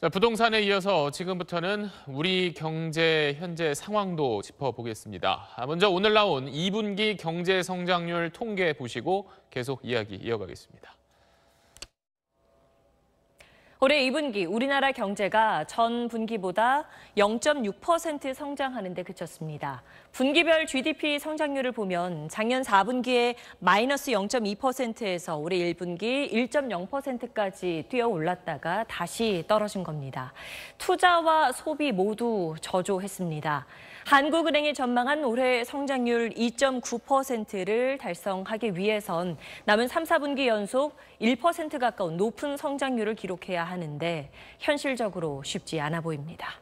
자, 부동산에 이어서 지금부터는 우리 경제 현재 상황도 짚어보겠습니다. 아, 먼저 오늘 나온 2분기 경제 성장률 통계 보시고 계속 이야기 이어가겠습니다. 올해 2분기 우리나라 경제가 전 분기보다 0.6% 성장하는 데 그쳤습니다. 분기별 GDP 성장률을 보면 작년 4분기에 마이너스 0.2%에서 올해 1분기 1.0%까지 뛰어 올랐다가 다시 떨어진 겁니다. 투자와 소비 모두 저조했습니다. 한국은행이 전망한 올해 성장률 2.9%를 달성하기 위해선 남은 3, 4분기 연속 1% 가까운 높은 성장률을 기록해야 하는데 현실적으로 쉽지 않아 보입니다.